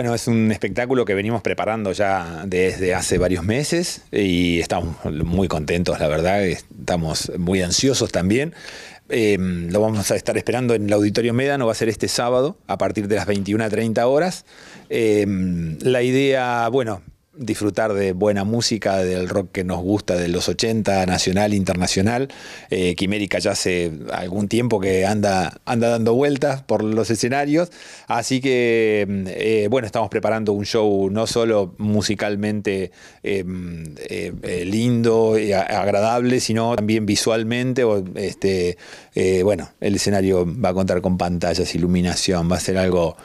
Bueno, es un espectáculo que venimos preparando ya desde hace varios meses y estamos muy contentos, la verdad, estamos muy ansiosos también. Eh, lo vamos a estar esperando en el Auditorio Médano, va a ser este sábado a partir de las 21.30 horas. Eh, la idea, bueno, disfrutar de buena música, del rock que nos gusta de los 80, nacional, internacional. Eh, Quimérica ya hace algún tiempo que anda, anda dando vueltas por los escenarios. Así que, mm, eh, bueno, estamos preparando un show no solo musicalmente em, eh, lindo y agradable, sino también visualmente. Este, bueno, el escenario va a contar con pantallas, iluminación, va a ser algo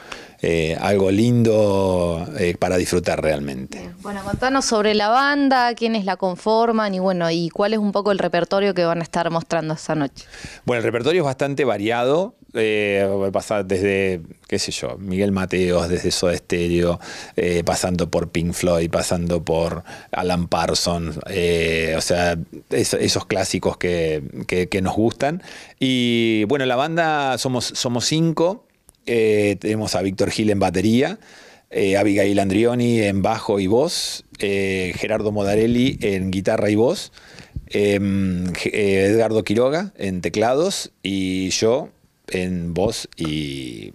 eh, algo lindo eh, para disfrutar realmente. Bueno, contanos sobre la banda, quiénes la conforman y bueno, y cuál es un poco el repertorio que van a estar mostrando esta noche. Bueno, el repertorio es bastante variado. Eh, desde, qué sé yo, Miguel Mateos, desde Soda Stereo, eh, pasando por Pink Floyd, pasando por Alan Parsons, o sea, esos clásicos que, nos gustan. Y bueno, la banda somos, somos cinco. Eh, tenemos a Víctor Gil en batería, eh, Abigail Andrioni en bajo y voz, eh, Gerardo Modarelli en guitarra y voz, em, Edgardo Quiroga en teclados y yo en voz y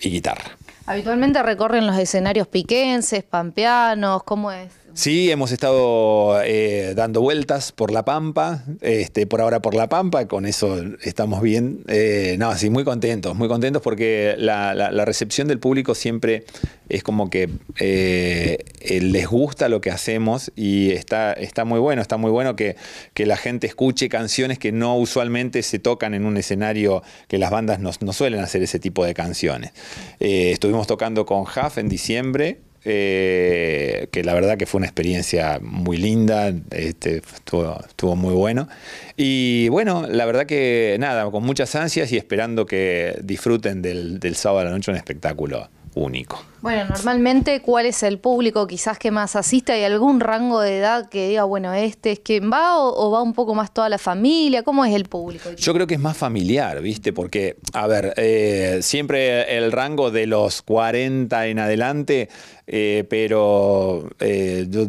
guitarra. Habitualmente recorren los escenarios piquenses, pampeanos, ¿cómo es? Sí, hemos estado eh, dando vueltas por La Pampa, este, por ahora por La Pampa, con eso estamos bien. Eh, no, sí, muy contentos, muy contentos porque la, recepción del público siempre es como que eh, les gusta lo que hacemos y está, muy bueno, está muy bueno que, la gente escuche canciones que no usualmente se tocan en un escenario, que las bandas no, no suelen hacer ese tipo de canciones. estuvimos tocando con Huff en diciembre eh, que la verdad que fue una experiencia muy linda, este, estuvo, muy bueno. Y bueno, la verdad que nada, con muchas ansias y esperando que disfruten del, del sábado a la noche un espectáculo único. Bueno, normalmente, ¿cuál es el público quizás que más asiste? ¿Hay algún rango de edad que diga, bueno, este es quien va o, va un poco más toda la familia? ¿Cómo es el público? Yo creo que es más familiar, ¿viste? Porque, a ver, eh, siempre el rango de los 40 en adelante, eh, pero eh, yo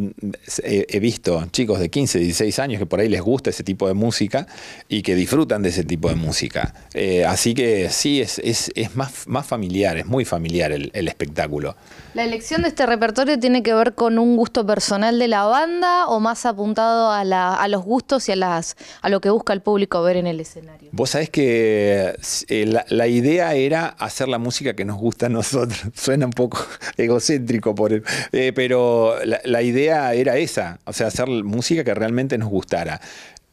he, visto chicos de 15, 16 años que por ahí les gusta ese tipo de música y que disfrutan de ese tipo de música. así que sí, es, es, es, más, más familiar, es muy familiar el espectáculo. ¿La elección de este repertorio tiene que ver con un gusto personal de la banda o más apuntado a, los gustos y a, lo que busca el público ver en el escenario? Vos sabés que eh, la, idea era hacer la música que nos gusta a nosotros. Suena un poco egocéntrico, por eh, pero la, la idea era esa, o sea, hacer música que realmente nos gustara.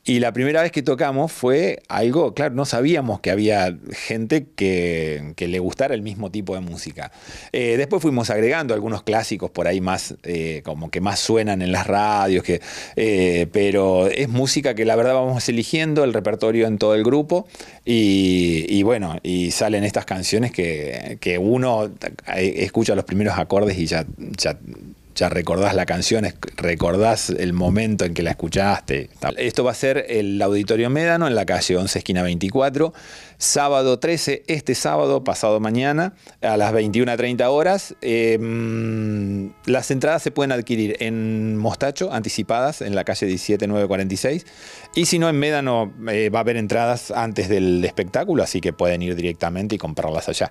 Y la primera vez que tocamos fue algo, claro, no sabíamos que había gente que, le gustara el mismo tipo de música. Eh, después fuimos agregando algunos clásicos por ahí más, eh, como que más suenan en las radios, que, eh, pero es música que la verdad vamos eligiendo el repertorio en todo el grupo y, bueno, y salen estas canciones que, que, uno escucha los primeros acordes y ya, ya ya recordás la canción, recordás el momento en que la escuchaste. Esto va a ser el Auditorio Médano en la calle 11, esquina 24, sábado 13, este sábado, pasado mañana, a las 21.30 horas. Em, las entradas se pueden adquirir en Mostacho, anticipadas, en la calle 17946, y si no, en Médano eh, va a haber entradas antes del espectáculo, así que pueden ir directamente y comprarlas allá.